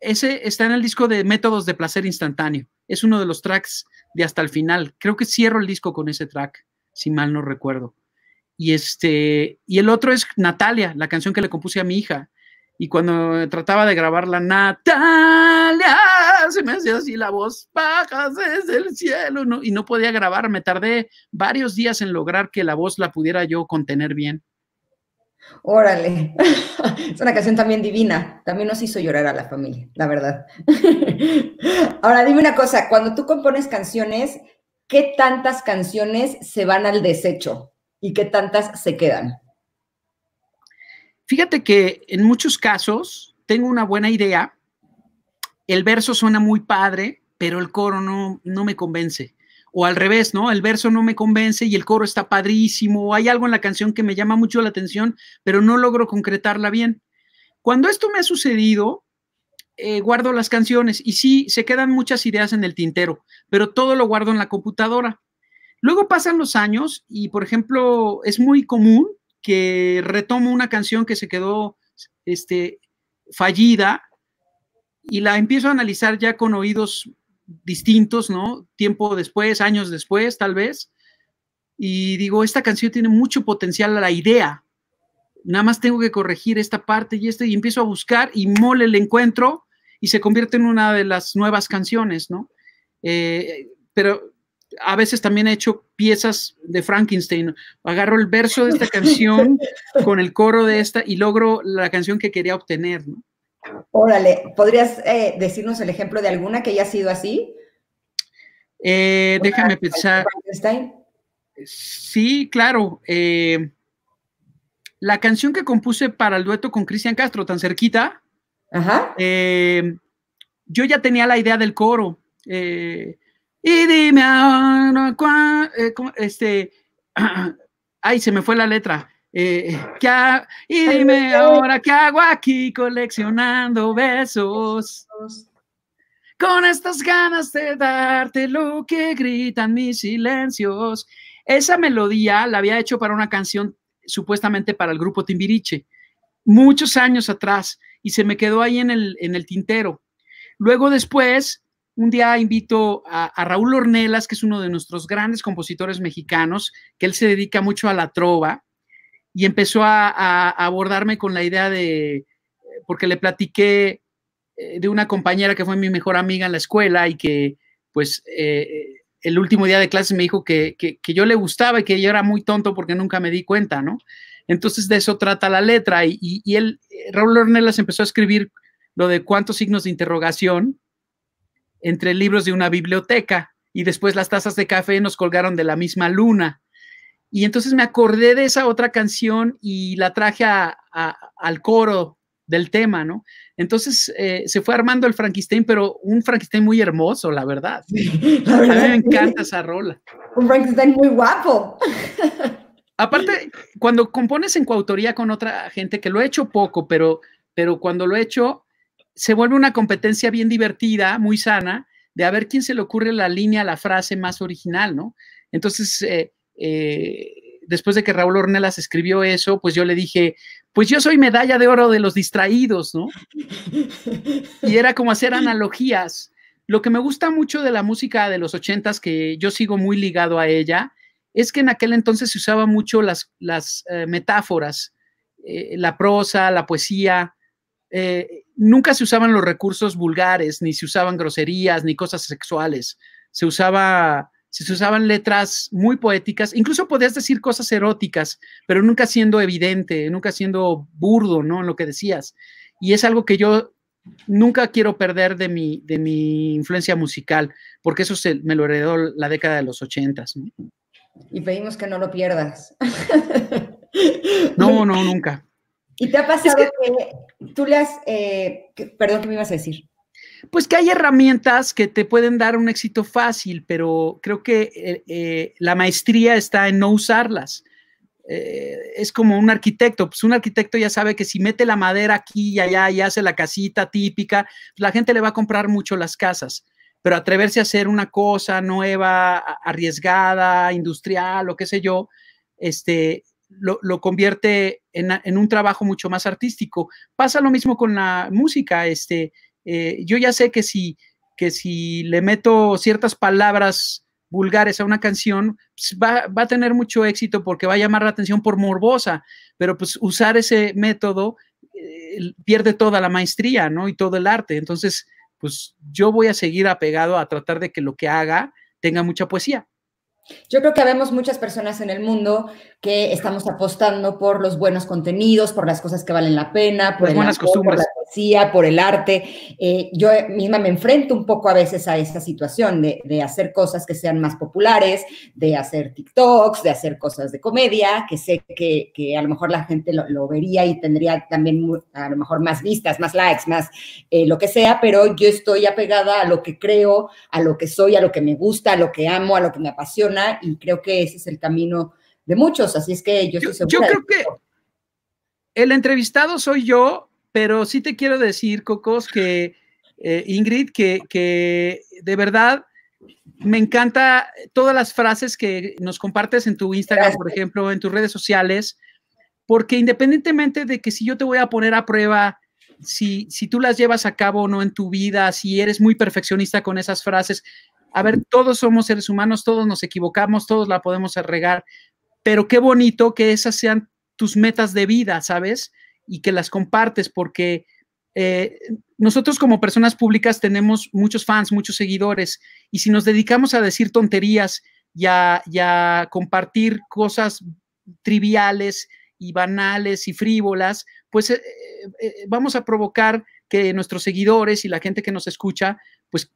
ese está en el disco de Métodos de Placer Instantáneo. Es uno de los tracks de hasta el final. Creo que cierro el disco con ese track, si mal no recuerdo. Y, este, y el otro es Natalia, la canción que le compuse a mi hija. Y cuando trataba de grabarla, Natalia, se me hacía así la voz, bajas desde el cielo, y no podía grabar. Me tardé varios días en lograr que la voz la pudiera yo contener bien. Órale, es una canción también divina, también nos hizo llorar a la familia, la verdad. Ahora dime una cosa, cuando tú compones canciones, ¿qué tantas canciones se van al desecho y qué tantas se quedan? Fíjate que en muchos casos tengo una buena idea, el verso suena muy padre, pero el coro no, no me convence o al revés, ¿no? El verso no me convence y el coro está padrísimo, hay algo en la canción que me llama mucho la atención, pero no logro concretarla bien. Cuando esto me ha sucedido, eh, guardo las canciones y sí, se quedan muchas ideas en el tintero, pero todo lo guardo en la computadora. Luego pasan los años y, por ejemplo, es muy común que retomo una canción que se quedó este, fallida y la empiezo a analizar ya con oídos distintos, ¿no? Tiempo después, años después, tal vez. Y digo, esta canción tiene mucho potencial a la idea. Nada más tengo que corregir esta parte y esto y empiezo a buscar y mole el encuentro y se convierte en una de las nuevas canciones, ¿no? Eh, pero a veces también he hecho piezas de Frankenstein. Agarro el verso de esta canción con el coro de esta y logro la canción que quería obtener, ¿no? Órale, ¿podrías eh, decirnos el ejemplo de alguna que haya sido así? Eh, déjame pensar. Sí, claro. Eh, la canción que compuse para el dueto con Cristian Castro, tan cerquita, Ajá. yo ya tenía la idea del coro. y dime este, ay, se me fue la letra. Eh, y dime ahora qué hago aquí coleccionando besos. Con estas ganas de darte lo que gritan mis silencios. Esa melodía la había hecho para una canción supuestamente para el grupo Timbiriche, muchos años atrás, y se me quedó ahí en el, en el tintero. Luego después, un día invito a, a, Raúl Ornelas, que es uno de nuestros grandes compositores mexicanos, que él se dedica mucho a la trova, y empezó a, abordarme con la idea de, porque le platiqué eh, de una compañera que fue mi mejor amiga en la escuela y que pues eh, el último día de clase me dijo que, yo le gustaba y que yo era muy tonto porque nunca me di cuenta, ¿no? Entonces de eso trata la letra y, él, eh, Raúl Ornelas empezó a escribir lo de cuántos signos de interrogación entre libros de una biblioteca y después las tazas de café nos colgaron de la misma luna. Y entonces me acordé de esa otra canción y la traje al coro del tema, ¿no? Entonces eh, se fue armando el Frankenstein, pero un Frankenstein muy hermoso, la verdad. A mí me encanta esa rola. Un Frankenstein muy guapo. Aparte, cuando compones en coautoría con otra gente, que lo he hecho poco, pero, pero cuando lo he hecho, se vuelve una competencia bien divertida, muy sana, de a ver quién se le ocurre la línea, la frase más original, ¿no? Entonces, eh, eh, después de que Raúl Ornelas escribió eso, pues yo le dije, pues yo soy medalla de oro de los distraídos, ¿no? Y era como hacer analogías. Lo que me gusta mucho de la música de los ochentas, que yo sigo muy ligado a ella, es que en aquel entonces se usaba mucho las, eh, metáforas, eh, la prosa, la poesía. nunca se usaban los recursos vulgares, ni se usaban groserías, ni cosas sexuales. Se usaba se usaban letras muy poéticas, incluso podías decir cosas eróticas, pero nunca siendo evidente, nunca siendo burdo, ¿no? En lo que decías. Y es algo que yo nunca quiero perder de mi, de mi influencia musical, porque eso me lo heredó la década de los ochentas. Y pedimos que no lo pierdas. no, no, nunca. ¿Y te ha pasado que... tú le has, eh, que, perdón, ¿qué me ibas a decir? pues que hay herramientas que te pueden dar un éxito fácil, pero creo que eh, eh, la maestría está en no usarlas. Eh, es como un arquitecto, pues un arquitecto ya sabe que si mete la madera aquí y allá y hace la casita típica, pues, la gente le va a comprar mucho las casas, pero atreverse a hacer una cosa nueva, arriesgada, industrial o qué sé yo, este, lo, convierte en, en, un trabajo mucho más artístico. Pasa lo mismo con la música, este, eh, yo ya sé que si, que si le meto ciertas palabras vulgares a una canción, pues, va, a tener mucho éxito porque va a llamar la atención por morbosa, pero pues usar ese método eh, pierde toda la maestría, ¿no? Y todo el arte. Entonces, pues yo voy a seguir apegado a tratar de que lo que haga tenga mucha poesía. Yo creo que habemos muchas personas en el mundo que estamos apostando por los buenos contenidos, por las cosas que valen la pena, por las buenas costumbres por el arte. Eh, yo misma me enfrento un poco a veces a esa situación de, hacer cosas que sean más populares, de hacer TikToks, de hacer cosas de comedia, que sé que, a lo mejor la gente lo, vería y tendría también a lo mejor más vistas, más likes, más eh, lo que sea, pero yo estoy apegada a lo que creo, a lo que soy, a lo que me gusta, a lo que amo, a lo que me apasiona y creo que ese es el camino de muchos, así es que yo, estoy segura. Yo creo que el entrevistado soy yo pero sí te quiero decir, Cocos, que eh, Ingrid, que, de verdad me encanta todas las frases que nos compartes en tu Instagram, por ejemplo, en tus redes sociales, porque independientemente de que si yo te voy a poner a prueba, si, si tú las llevas a cabo o no en tu vida, si eres muy perfeccionista con esas frases, a ver, todos somos seres humanos, todos nos equivocamos, todos la podemos arreglar. pero qué bonito que esas sean tus metas de vida, ¿sabes? y que las compartes, porque eh, nosotros como personas públicas tenemos muchos fans, muchos seguidores, y si nos dedicamos a decir tonterías y a, compartir cosas triviales y banales y frívolas, pues eh, eh, vamos a provocar que nuestros seguidores y la gente que nos escucha, pues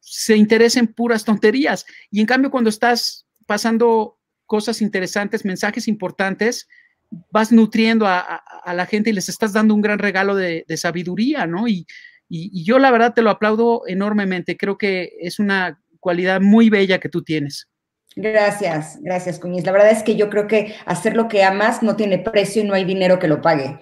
se interesen puras tonterías. Y en cambio, cuando estás pasando cosas interesantes, mensajes importantes, vas nutriendo a, la gente y les estás dando un gran regalo de, sabiduría, ¿no? Y, y, yo la verdad te lo aplaudo enormemente, creo que es una cualidad muy bella que tú tienes. Gracias, gracias, Cuñiz. La verdad es que yo creo que hacer lo que amas no tiene precio y no hay dinero que lo pague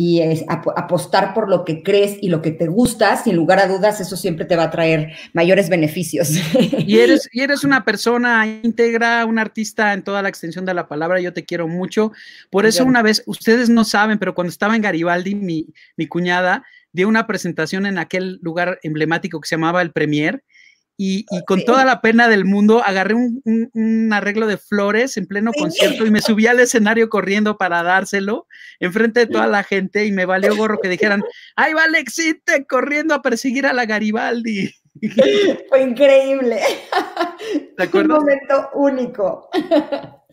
y es apostar por lo que crees y lo que te gusta, sin lugar a dudas, eso siempre te va a traer mayores beneficios. Y eres, y eres una persona íntegra, un artista en toda la extensión de la palabra, yo te quiero mucho. Por eso una vez, ustedes no saben, pero cuando estaba en Garibaldi, mi, mi cuñada dio una presentación en aquel lugar emblemático que se llamaba El Premier, y, ah, con toda la pena del mundo agarré un, arreglo de flores en pleno concierto y me subí al escenario corriendo para dárselo enfrente de toda la gente y me valió gorro que dijeran, ¡ay, va te corriendo a perseguir a la Garibaldi! Fue increíble. ¿Te Un momento único.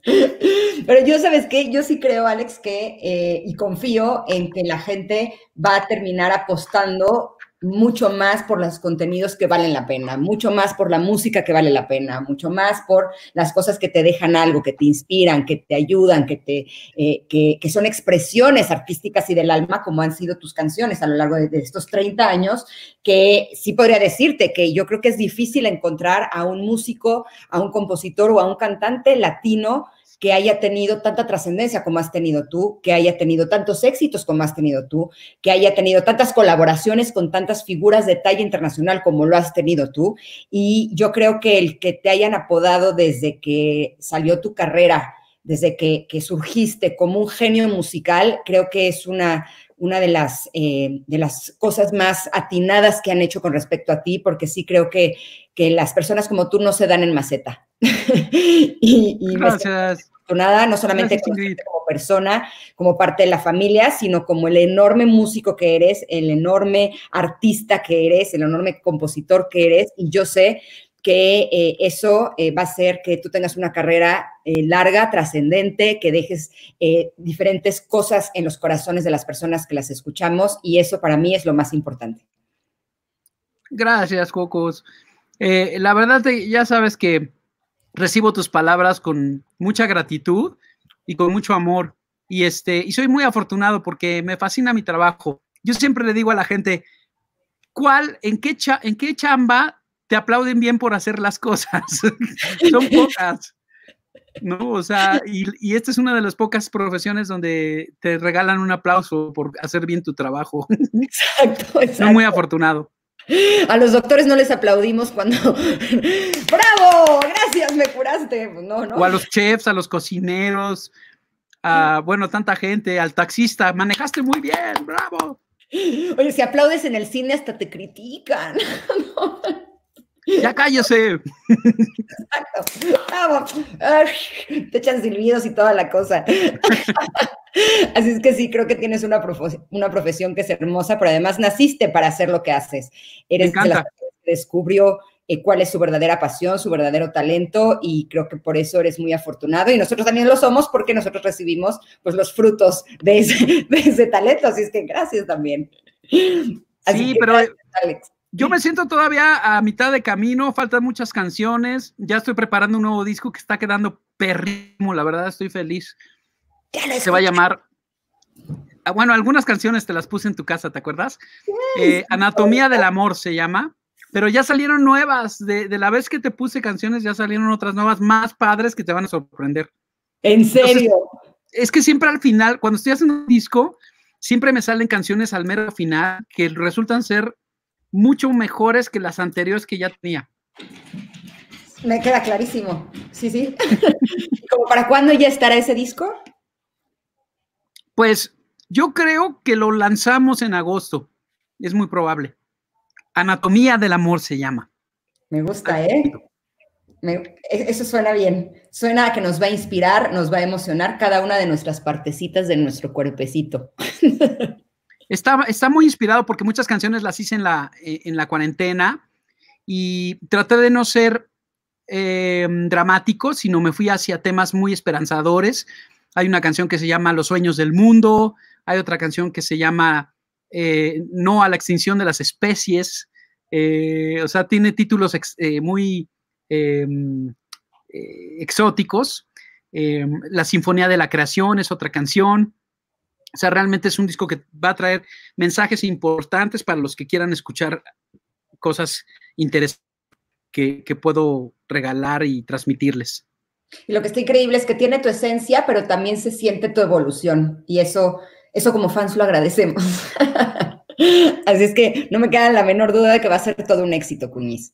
Pero yo, ¿sabes qué? Yo sí creo, Alex, que, eh, y confío en que la gente va a terminar apostando mucho más por los contenidos que valen la pena, mucho más por la música que vale la pena, mucho más por las cosas que te dejan algo, que te inspiran, que te ayudan, que, te, eh, son expresiones artísticas y del alma, como han sido tus canciones a lo largo de, de, estos 30 años, que sí podría decirte que yo creo que es difícil encontrar a un músico, a un compositor o a un cantante latino que haya tenido tanta trascendencia como has tenido tú, que haya tenido tantos éxitos como has tenido tú, que haya tenido tantas colaboraciones con tantas figuras de talla internacional como lo has tenido tú. Y yo creo que el que te hayan apodado desde que salió tu carrera, desde que, que surgiste como un genio musical, creo que es una una de las, eh, de las cosas más atinadas que han hecho con respecto a ti, porque sí creo que, las personas como tú no se dan en maceta. y, y Nada, no solamente como persona, como parte de la familia, sino como el enorme músico que eres, el enorme artista que eres, el enorme compositor que eres. Y yo sé que eh, eso eh, va a ser que tú tengas una carrera eh, larga, trascendente, que dejes diferentes cosas en los corazones de las personas que las escuchamos y eso para mí es lo más importante. Gracias, Cocos. la verdad, ya sabes que recibo tus palabras con mucha gratitud y con mucho amor y, este, y soy muy afortunado porque me fascina mi trabajo. Yo siempre le digo a la gente, ¿cuál, en qué, en qué chamba te aplauden bien por hacer las cosas. Son pocas. No, o sea, y, esta es una de las pocas profesiones donde te regalan un aplauso por hacer bien tu trabajo. Exacto, exacto. No muy afortunado. A los doctores no les aplaudimos cuando ¡Bravo! Gracias, me curaste. Pues no, no. O a los chefs, a los cocineros, a bueno, tanta gente, al taxista, manejaste muy bien, bravo. Oye, si aplaudes en el cine hasta te critican. ¡Ya cállese! Exacto. Vamos. te echan silbidos y toda la cosa. Así es que sí, creo que tienes una, una profesión que es hermosa, pero además naciste para hacer lo que haces. Eres que descubrió eh, cuál es su verdadera pasión, su verdadero talento, y creo que por eso eres muy afortunado. Y nosotros también lo somos porque nosotros recibimos pues, los frutos de ese, de talento. Así es que gracias también. sí, pero. Yo me siento todavía a mitad de camino, faltan muchas canciones, ya estoy preparando un nuevo disco que está quedando perrimo, la verdad estoy feliz. Se va a llamar... Ah, bueno, algunas canciones te las puse en tu casa, ¿te acuerdas? Eh, Anatomía del Amor se llama, pero ya salieron nuevas, de, la vez que te puse canciones ya salieron otras nuevas más padres que te van a sorprender. ¿En serio? es que siempre al final, cuando estoy haciendo un disco, siempre me salen canciones al mero final que resultan ser mucho mejores que las anteriores que ya tenía. Me queda clarísimo. Sí, sí. ¿Como para cuándo ya estará ese disco? Pues yo creo que lo lanzamos en agosto. Es muy probable. Anatomía del amor se llama. Me gusta, ¿eh? E, eso suena bien. Suena a que nos va a inspirar, nos va a emocionar cada una de nuestras partecitas de nuestro cuerpecito. Está, muy inspirado porque muchas canciones las hice en la, e, en la cuarentena y traté de no ser em, dramático, sino me fui hacia temas muy esperanzadores. Hay una canción que se llama Los sueños del mundo, hay otra canción que se llama eh, No a la extinción de las especies. Eh, o sea, tiene títulos eh, muy em, exóticos. Em, la Sinfonía de la Creación es otra canción. O sea, realmente es un disco que va a traer mensajes importantes para los que quieran escuchar cosas interesantes que, puedo regalar y transmitirles. Y lo que está increíble es que tiene tu esencia, pero también se siente tu evolución. Y eso, eso como fans lo agradecemos. Así es que no me queda la menor duda de que va a ser todo un éxito, Cuñiz.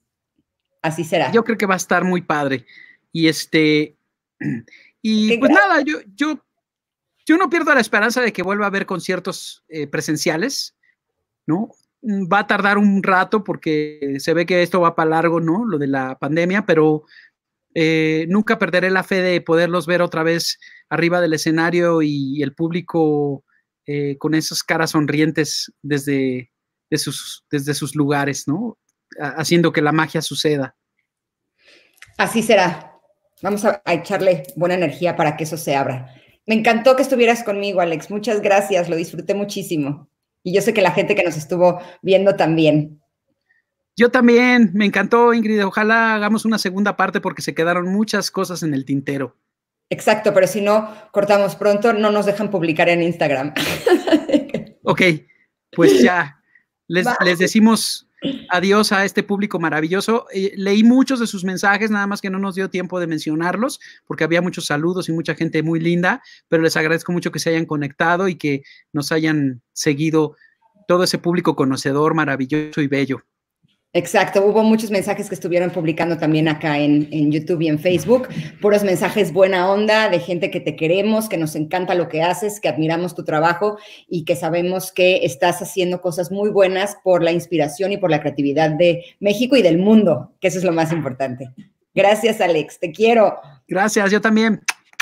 Así será. Yo creo que va a estar muy padre. Y este. Y pues nada, yo, yo yo no pierdo la esperanza de que vuelva a haber conciertos eh, presenciales, ¿no? Mm, va a tardar un rato porque se ve que esto va para largo, ¿no? Lo de la pandemia, pero eh, nunca perderé la fe de poderlos ver otra vez arriba del escenario y el público eh, con esas caras sonrientes desde, sus, desde sus lugares, ¿no? haciendo que la magia suceda. Así será. Vamos a echarle buena energía para que eso se abra. Me encantó que estuvieras conmigo, Alex. Muchas gracias, lo disfruté muchísimo. Y yo sé que la gente que nos estuvo viendo también. Yo también, me encantó, Ingrid. Ojalá hagamos una segunda parte porque se quedaron muchas cosas en el tintero. Exacto, pero si no cortamos pronto, no nos dejan publicar en Instagram. ok, pues ya. Les, les decimos adiós a este público maravilloso. Eh, leí muchos de sus mensajes, nada más que no nos dio tiempo de mencionarlos, porque había muchos saludos y mucha gente muy linda, pero les agradezco mucho que se hayan conectado y que nos hayan seguido todo ese público conocedor, maravilloso y bello. Exacto, hubo muchos mensajes que estuvieron publicando también acá en, YouTube y en Facebook, puros mensajes buena onda de gente que te queremos, que nos encanta lo que haces, que admiramos tu trabajo y que sabemos que estás haciendo cosas muy buenas por la inspiración y por la creatividad de México y del mundo, que eso es lo más importante. Gracias Alex, te quiero. Gracias, yo también.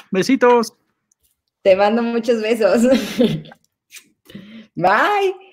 Besitos. Te mando muchos besos. Bye.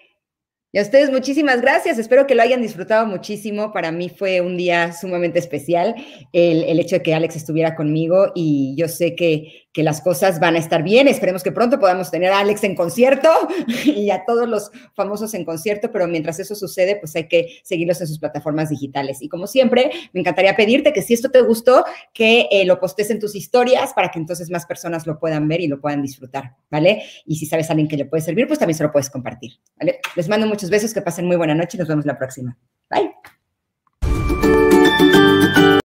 Y a ustedes muchísimas gracias. Espero que lo hayan disfrutado muchísimo. Para mí fue un día sumamente especial el, el hecho de que Alex estuviera conmigo y yo sé que que las cosas van a estar bien. Esperemos que pronto podamos tener a Alex en concierto y a todos los famosos en concierto, pero mientras eso sucede, pues hay que seguirlos en sus plataformas digitales. Y como siempre, me encantaría pedirte que si esto te gustó, que eh, lo postes en tus historias para que entonces más personas lo puedan ver y lo puedan disfrutar, ¿vale? Y si sabes a alguien que le puede servir, pues también se lo puedes compartir, ¿vale? Les mando muchos besos, que pasen muy buena noche y nos vemos la próxima. Bye.